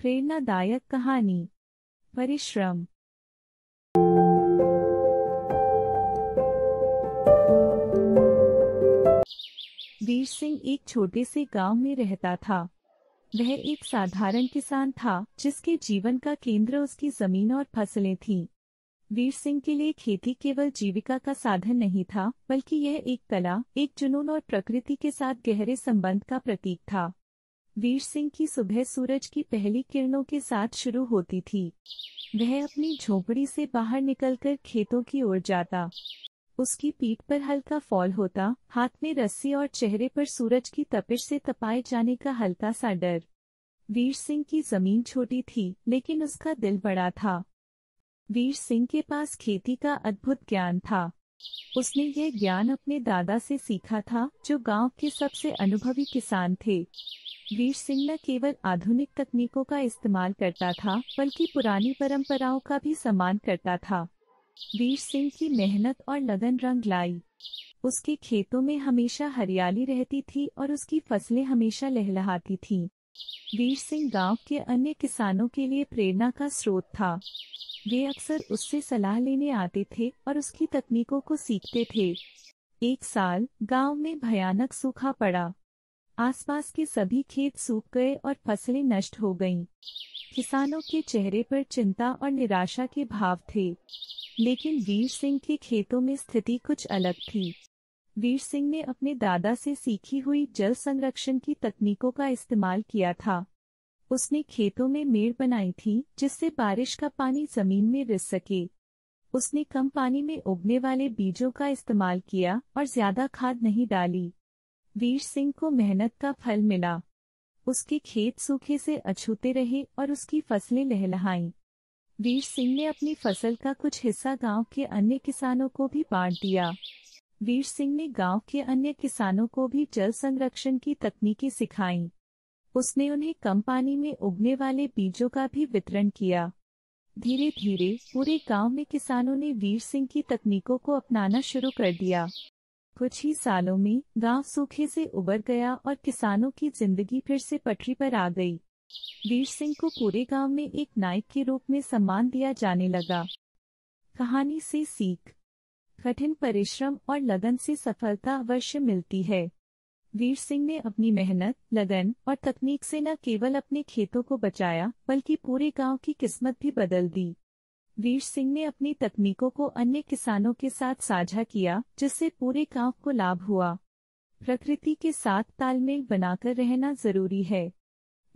प्रेरणादायक कहानी परिश्रम वीर सिंह एक छोटे से गांव में रहता था वह एक साधारण किसान था जिसके जीवन का केंद्र उसकी जमीन और फसलें थीं। वीर सिंह के लिए खेती केवल जीविका का साधन नहीं था बल्कि यह एक कला एक जुनून और प्रकृति के साथ गहरे संबंध का प्रतीक था वीर सिंह की सुबह सूरज की पहली किरणों के साथ शुरू होती थी वह अपनी झोपड़ी से बाहर निकलकर खेतों की ओर जाता उसकी पीठ पर हल्का फॉल होता हाथ में रस्सी और चेहरे पर सूरज की तपिश से तपाए जाने का हल्का सा डर वीर सिंह की जमीन छोटी थी लेकिन उसका दिल बड़ा था वीर सिंह के पास खेती का अद्भुत ज्ञान था उसने यह ज्ञान अपने दादा से सीखा था जो गांव के सबसे अनुभवी किसान थे वीर सिंह न केवल आधुनिक तकनीकों का इस्तेमाल करता था बल्कि पुरानी परंपराओं का भी सम्मान करता था वीर सिंह की मेहनत और लगन रंग लाई उसके खेतों में हमेशा हरियाली रहती थी और उसकी फसलें हमेशा लहलहाती थीं। वीर सिंह गांव के अन्य किसानों के लिए प्रेरणा का स्रोत था वे अक्सर उससे सलाह लेने आते थे और उसकी तकनीकों को सीखते थे एक साल गांव में भयानक सूखा पड़ा आसपास के सभी खेत सूख गए और फसलें नष्ट हो गईं। किसानों के चेहरे पर चिंता और निराशा के भाव थे लेकिन वीर सिंह के खेतों में स्थिति कुछ अलग थी वीर सिंह ने अपने दादा से सीखी हुई जल संरक्षण की तकनीकों का इस्तेमाल किया था उसने खेतों में मेड़ बनाई थी जिससे बारिश का पानी जमीन में रिस सके उसने कम पानी में उगने वाले बीजों का इस्तेमाल किया और ज्यादा खाद नहीं डाली वीर सिंह को मेहनत का फल मिला उसके खेत सूखे से अछूते रहे और उसकी फसलें लहलहाई वीर सिंह ने अपनी फसल का कुछ हिस्सा गांव के अन्य किसानों को भी बांट दिया वीर सिंह ने गांव के अन्य किसानों को भी जल संरक्षण की तकनीकें सिखाई उसने उन्हें कम पानी में उगने वाले बीजों का भी वितरण किया धीरे धीरे पूरे गांव में किसानों ने वीर सिंह की तकनीकों को अपनाना शुरू कर दिया कुछ ही सालों में गांव सूखे से उबर गया और किसानों की जिंदगी फिर से पटरी पर आ गई वीर सिंह को पूरे गांव में एक नायक के रूप में सम्मान दिया जाने लगा कहानी से सीख कठिन परिश्रम और लगन से सफलता अवश्य मिलती है वीर सिंह ने अपनी मेहनत लगन और तकनीक से न केवल अपने खेतों को बचाया बल्कि पूरे गांव की किस्मत भी बदल दी वीर सिंह ने अपनी तकनीकों को अन्य किसानों के साथ साझा किया जिससे पूरे गांव को लाभ हुआ प्रकृति के साथ तालमेल बनाकर रहना जरूरी है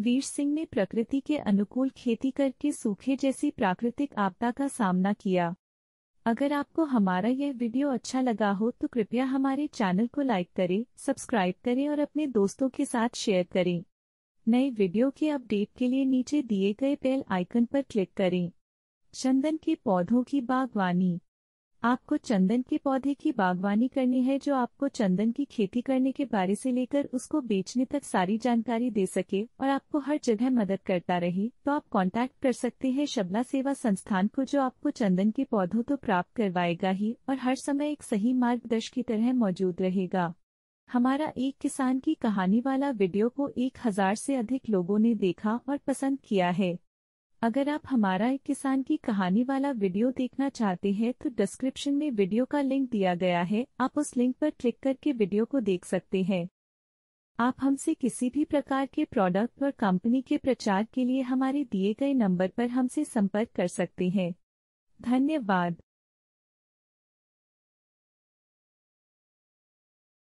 वीर सिंह ने प्रकृति के अनुकूल खेती करके सूखे जैसी प्राकृतिक आपदा का सामना किया अगर आपको हमारा यह वीडियो अच्छा लगा हो तो कृपया हमारे चैनल को लाइक करें सब्सक्राइब करें और अपने दोस्तों के साथ शेयर करें नए वीडियो के अपडेट के लिए नीचे दिए गए बेल आइकन पर क्लिक करें चंदन के पौधों की बागवानी आपको चंदन के पौधे की बागवानी करनी है जो आपको चंदन की खेती करने के बारे से लेकर उसको बेचने तक सारी जानकारी दे सके और आपको हर जगह मदद करता रहे तो आप कांटेक्ट कर सकते हैं शबला सेवा संस्थान को जो आपको चंदन के पौधों तो प्राप्त करवाएगा ही और हर समय एक सही मार्गदर्श की तरह मौजूद रहेगा हमारा एक किसान की कहानी वाला वीडियो को एक हजार से अधिक लोगों ने देखा और पसंद किया है अगर आप हमारा एक किसान की कहानी वाला वीडियो देखना चाहते हैं तो डिस्क्रिप्शन में वीडियो का लिंक दिया गया है आप उस लिंक पर क्लिक करके वीडियो को देख सकते हैं आप हमसे किसी भी प्रकार के प्रोडक्ट और कंपनी के प्रचार के लिए हमारे दिए गए नंबर पर हमसे संपर्क कर सकते हैं धन्यवाद